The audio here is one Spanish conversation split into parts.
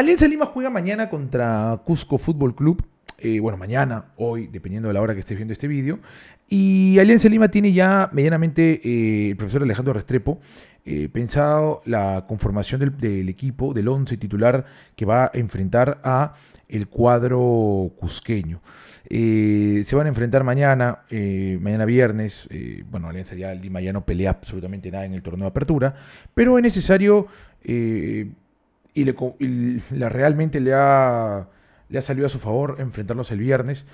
Alianza Lima juega mañana contra Cusco Fútbol Club. Eh, bueno, mañana, hoy, dependiendo de la hora que estés viendo este vídeo. Y Alianza Lima tiene ya medianamente eh, el profesor Alejandro Restrepo eh, pensado la conformación del, equipo, del 11 titular que va a enfrentar a el cuadro cusqueño. se van a enfrentar mañana, mañana viernes. bueno, Alianza ya, Lima ya no pelea absolutamente nada en el torneo de apertura, pero es necesario y, le, la, realmente le ha, le ha salido a su favor enfrentarlos el viernes.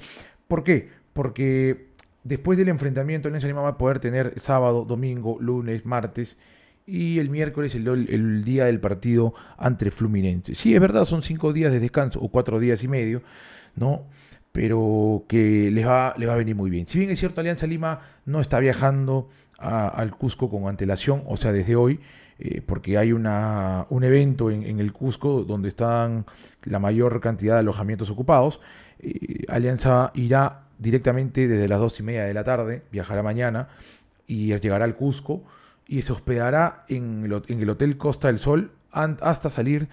¿Por qué? Porque después del enfrentamiento, Alianza Lima va a poder tener sábado, domingo, lunes, martes y el miércoles el, el, día del partido ante Fluminense. Sí, es verdad, son cinco días de descanso o cuatro días y medio, ¿no? pero que les va, va a venir muy bien. Si bien es cierto, Alianza Lima no está viajando al Cusco con antelación, o sea, desde hoy, eh, porque hay una, un evento en, el Cusco donde están la mayor cantidad de alojamientos ocupados. Eh, Alianza irá directamente desde las dos y media de la tarde, viajará mañana y llegará al Cusco y se hospedará en el Hotel Costa del Sol hasta salir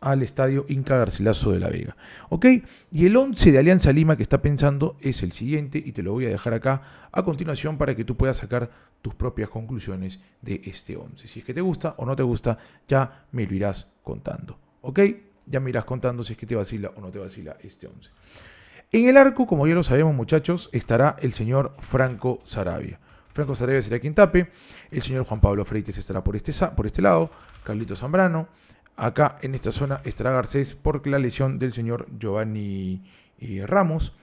al estadio Inca Garcilaso de la Vega. ¿Ok? Y el 11 de Alianza Lima que está pensando es el siguiente y te lo voy a dejar acá a continuación para que tú puedas sacar tus propias conclusiones de este 11. Si es que te gusta o no te gusta, ya me lo irás contando. ¿Ok? Ya me irás contando si es que te vacila o no te vacila este 11. En el arco, como ya lo sabemos muchachos, estará el señor Franco Sarabia. Franco Sarabia será quien tape, el señor Juan Pablo Freites estará por este, por este lado, Carlito Zambrano, acá en esta zona estará Garcés por la lesión del señor Giovanni eh, Ramos.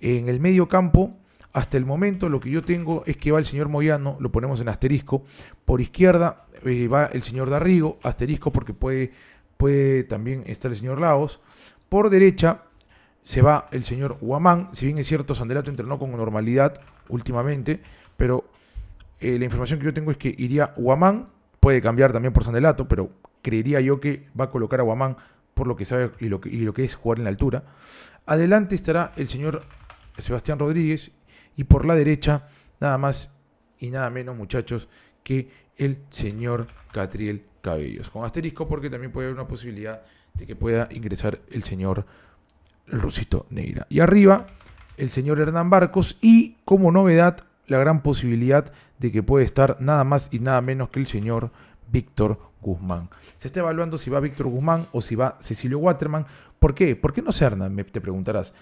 En el medio campo, hasta el momento lo que yo tengo es que va el señor Moyano, lo ponemos en asterisco. Por izquierda eh, va el señor Darrigo, asterisco porque puede, puede también estar el señor Laos. Por derecha se va el señor Huamán, Si bien es cierto, Sandelato entrenó con normalidad últimamente, pero eh, la información que yo tengo es que iría Huamán, Puede cambiar también por Sandelato, pero creería yo que va a colocar a Guamán por lo que sabe y lo que, es jugar en la altura. Adelante estará el señor Sebastián Rodríguez y por la derecha nada más y nada menos muchachos que el señor Catriel Cabellos. Con asterisco porque también puede haber una posibilidad de que pueda ingresar el señor Rosito Neira. Y arriba el señor Hernán Barcos y como novedad la gran posibilidad de que puede estar nada más y nada menos que el señor Víctor Guzmán. Se está evaluando si va Víctor Guzmán o si va Cecilio Waterman. ¿Por qué? ¿Por qué no Serna? Me, te preguntarás.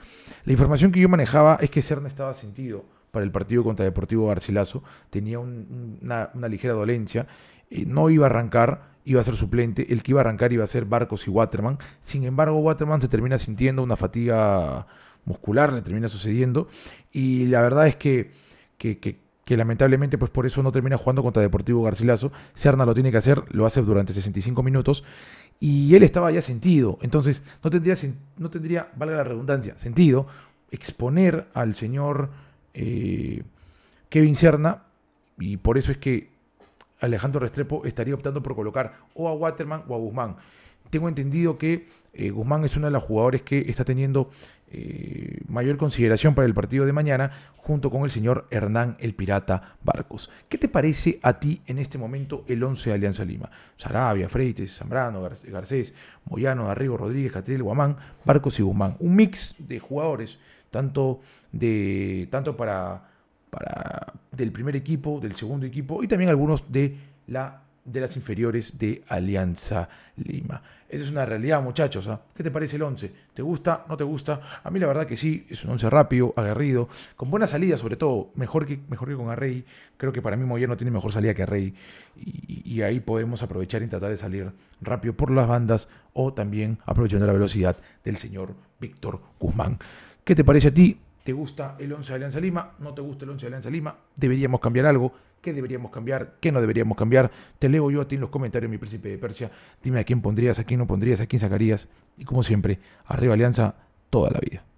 La información que yo manejaba es que Serna estaba sentido para el partido contra Deportivo Garcilaso. Tenía una, ligera dolencia. Eh, no iba a arrancar, iba a ser suplente. El que iba a arrancar iba a ser Barcos y Waterman. Sin embargo, Waterman se termina sintiendo una fatiga muscular, le termina sucediendo. Y la verdad es que, que que lamentablemente pues por eso no termina jugando contra Deportivo Garcilaso. Serna lo tiene que hacer, lo hace durante 65 minutos y él estaba ya sentido. Entonces no tendría, no tendría valga la redundancia, sentido exponer al señor eh, Kevin Serna y por eso es que Alejandro Restrepo estaría optando por colocar o a Waterman o a Guzmán. Tengo entendido que eh, Guzmán es uno de los jugadores que está teniendo eh, mayor consideración para el partido de mañana junto con el señor Hernán el Pirata Barcos. ¿Qué te parece a ti en este momento el 11 de Alianza Lima? Sarabia, Freites, Zambrano, Garcés, Moyano, Arrigo, Rodríguez, Catril, Guamán, Barcos y Guzmán. Un mix de jugadores, tanto, de, tanto para, para del primer equipo, del segundo equipo y también algunos de la de las inferiores de Alianza Lima. Esa es una realidad, muchachos. ¿ah? ¿Qué te parece el 11? ¿Te gusta? ¿No te gusta? A mí la verdad que sí, es un 11 rápido, aguerrido, con buena salida sobre todo, mejor que, mejor con Arrey. Creo que para mí Moyer no tiene mejor salida que Arrey. Y, ahí podemos aprovechar y tratar de salir rápido por las bandas o también aprovechando la velocidad del señor Víctor Guzmán. ¿Qué te parece a ti? ¿Te gusta el 11 de Alianza Lima? ¿No te gusta el 11 de Alianza Lima? ¿Deberíamos cambiar algo? qué deberíamos cambiar, qué no deberíamos cambiar. Te leo yo a ti en los comentarios, mi príncipe de Persia. Dime a quién pondrías, a quién no pondrías, a quién sacarías. Y como siempre, arriba Alianza toda la vida.